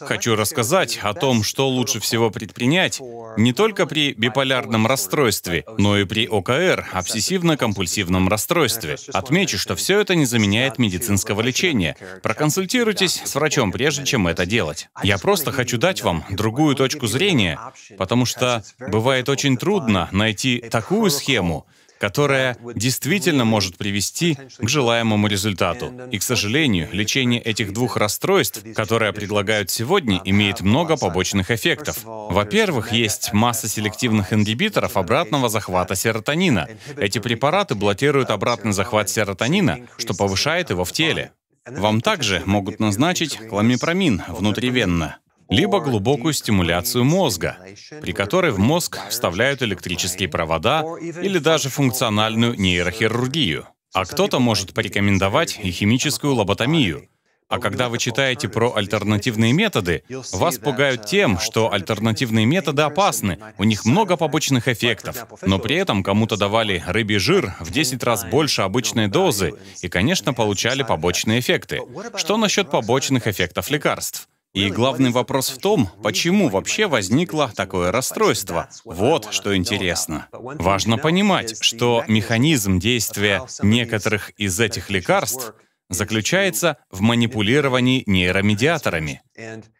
Хочу рассказать о том, что лучше всего предпринять не только при биполярном расстройстве, но и при ОКР, обсессивно-компульсивном расстройстве. Отмечу, что все это не заменяет медицинского лечения. Проконсультируйтесь с врачом, прежде чем это делать. Я просто хочу дать вам другую точку зрения, потому что бывает очень трудно найти такую схему, которая действительно может привести к желаемому результату. И, к сожалению, лечение этих двух расстройств, которое предлагают сегодня, имеет много побочных эффектов. Во-первых, есть масса селективных ингибиторов обратного захвата серотонина. Эти препараты блокируют обратный захват серотонина, что повышает его в теле. Вам также могут назначить кламипромин внутривенно либо глубокую стимуляцию мозга, при которой в мозг вставляют электрические провода или даже функциональную нейрохирургию. А кто-то может порекомендовать и химическую лоботомию. А когда вы читаете про альтернативные методы, вас пугают тем, что альтернативные методы опасны, у них много побочных эффектов, но при этом кому-то давали рыбий жир в 10 раз больше обычной дозы и, конечно, получали побочные эффекты. Что насчет побочных эффектов лекарств? И главный вопрос в том, почему вообще возникло такое расстройство. Вот что интересно. Важно понимать, что механизм действия некоторых из этих лекарств заключается в манипулировании нейромедиаторами.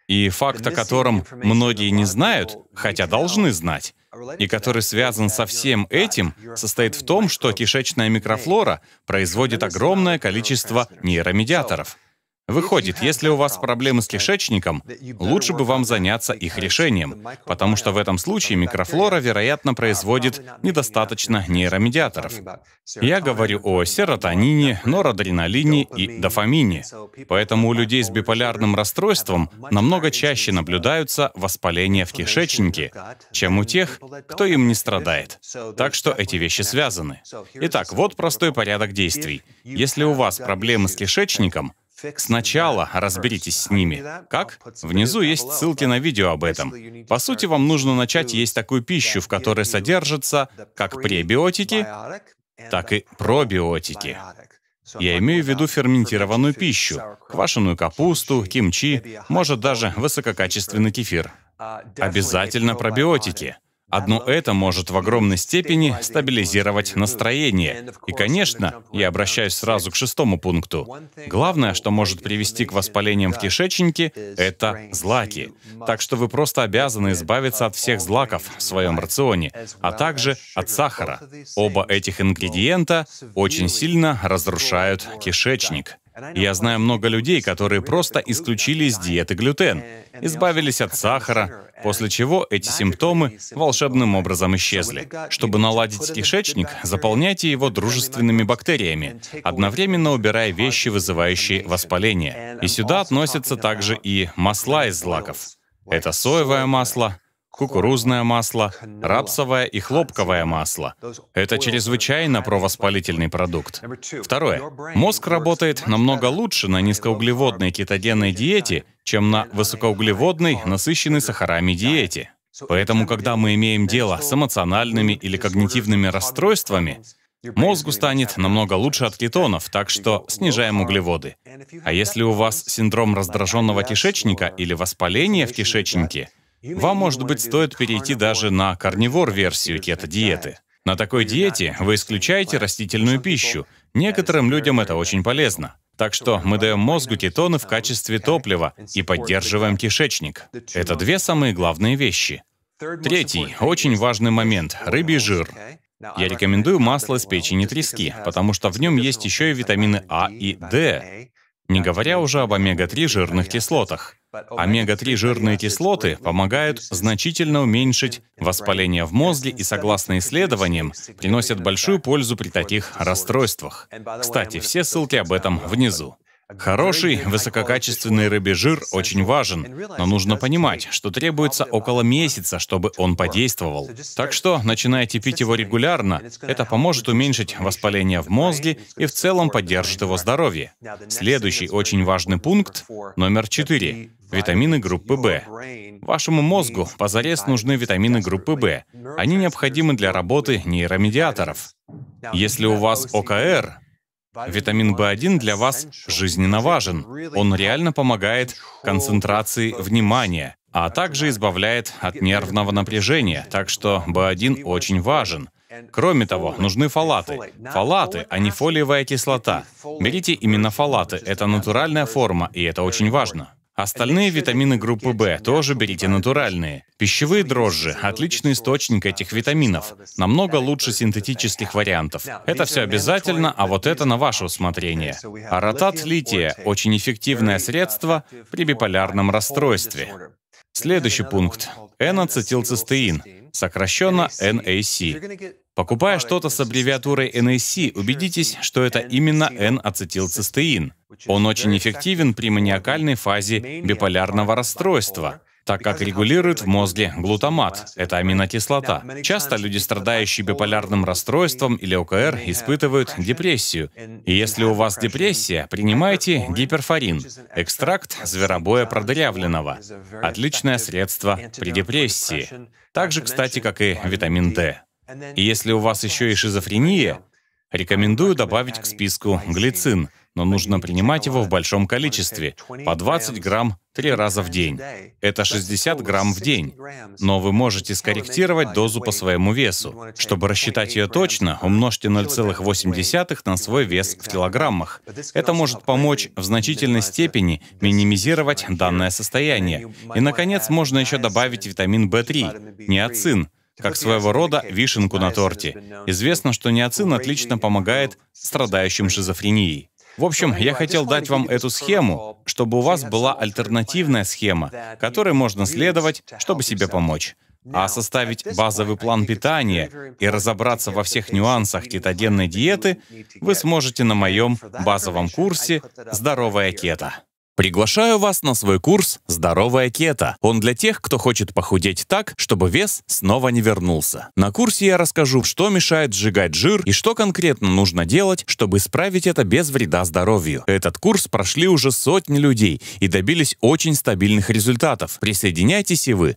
И факт, о котором многие не знают, хотя должны знать, и который связан со всем этим, состоит в том, что кишечная микрофлора производит огромное количество нейромедиаторов. Выходит, если у вас проблемы с кишечником, лучше бы вам заняться их решением, потому что в этом случае микрофлора, вероятно, производит недостаточно нейромедиаторов. Я говорю о серотонине, норадреналине и дофамине. Поэтому у людей с биполярным расстройством намного чаще наблюдаются воспаления в кишечнике, чем у тех, кто им не страдает. Так что эти вещи связаны. Итак, вот простой порядок действий. Если у вас проблемы с кишечником, Сначала разберитесь с ними. Как? Внизу есть ссылки на видео об этом. По сути, вам нужно начать есть такую пищу, в которой содержатся как пребиотики, так и пробиотики. Я имею в виду ферментированную пищу, квашеную капусту, кимчи, может даже высококачественный кефир. Обязательно пробиотики. Одно это может в огромной степени стабилизировать настроение. И, конечно, я обращаюсь сразу к шестому пункту. Главное, что может привести к воспалениям в кишечнике, это злаки. Так что вы просто обязаны избавиться от всех злаков в своем рационе, а также от сахара. Оба этих ингредиента очень сильно разрушают кишечник. Я знаю много людей, которые просто исключили из диеты глютен, избавились от сахара, после чего эти симптомы волшебным образом исчезли. Чтобы наладить кишечник, заполняйте его дружественными бактериями, одновременно убирая вещи, вызывающие воспаление. И сюда относятся также и масла из злаков. Это соевое масло, кукурузное масло, рапсовое и хлопковое масло. Это чрезвычайно провоспалительный продукт. Второе. Мозг работает намного лучше на низкоуглеводной кетогенной диете, чем на высокоуглеводной, насыщенной сахарами диете. Поэтому, когда мы имеем дело с эмоциональными или когнитивными расстройствами, Мозгу станет намного лучше от кетонов, так что снижаем углеводы. А если у вас синдром раздраженного кишечника или воспаление в кишечнике, вам, может быть, стоит перейти даже на карнивор-версию кето-диеты. На такой диете вы исключаете растительную пищу. Некоторым людям это очень полезно. Так что мы даем мозгу кетоны в качестве топлива и поддерживаем кишечник. Это две самые главные вещи. Третий, очень важный момент — рыбий жир. Я рекомендую масло с печени трески, потому что в нем есть еще и витамины А и Д, не говоря уже об омега-3 жирных кислотах. Омега-3 жирные кислоты помогают значительно уменьшить воспаление в мозге и, согласно исследованиям, приносят большую пользу при таких расстройствах. Кстати, все ссылки об этом внизу. Хороший, высококачественный рыбий жир очень важен, но нужно понимать, что требуется около месяца, чтобы он подействовал. Так что начинайте пить его регулярно. Это поможет уменьшить воспаление в мозге и в целом поддержит его здоровье. Следующий очень важный пункт — номер четыре: витамины группы В. Вашему мозгу позарез нужны витамины группы В. Они необходимы для работы нейромедиаторов. Если у вас ОКР, Витамин в 1 для вас жизненно важен. Он реально помогает концентрации внимания, а также избавляет от нервного напряжения, так что в 1 очень важен. Кроме того, нужны фолаты. Фолаты, а не фолиевая кислота. Берите именно фолаты. это натуральная форма, и это очень важно. Остальные витамины группы В тоже берите натуральные. Пищевые дрожжи – отличный источник этих витаминов, намного лучше синтетических вариантов. Это все обязательно, а вот это на ваше усмотрение. Аратат лития – очень эффективное средство при биполярном расстройстве. Следующий пункт. N-ацетилцистеин, сокращенно NAC. Покупая что-то с аббревиатурой NAC, убедитесь, что это именно N-ацетилцистеин. Он очень эффективен при маниакальной фазе биполярного расстройства так как регулирует в мозге глутамат, это аминокислота. Часто люди, страдающие биполярным расстройством или ОКР, испытывают депрессию. И если у вас депрессия, принимайте гиперфорин, экстракт зверобоя продырявленного. Отличное средство при депрессии. Так же, кстати, как и витамин D. И если у вас еще и шизофрения, рекомендую добавить к списку глицин — но нужно принимать его в большом количестве, по 20 грамм три раза в день. Это 60 грамм в день. Но вы можете скорректировать дозу по своему весу. Чтобы рассчитать ее точно, умножьте 0,8 на свой вес в килограммах. Это может помочь в значительной степени минимизировать данное состояние. И, наконец, можно еще добавить витамин В3, неоцин, как своего рода вишенку на торте. Известно, что неоцин отлично помогает страдающим шизофренией. В общем, я хотел дать вам эту схему, чтобы у вас была альтернативная схема, которой можно следовать, чтобы себе помочь. А составить базовый план питания и разобраться во всех нюансах кетогенной диеты вы сможете на моем базовом курсе «Здоровая кета». Приглашаю вас на свой курс «Здоровая кето». Он для тех, кто хочет похудеть так, чтобы вес снова не вернулся. На курсе я расскажу, что мешает сжигать жир и что конкретно нужно делать, чтобы исправить это без вреда здоровью. Этот курс прошли уже сотни людей и добились очень стабильных результатов. Присоединяйтесь и вы.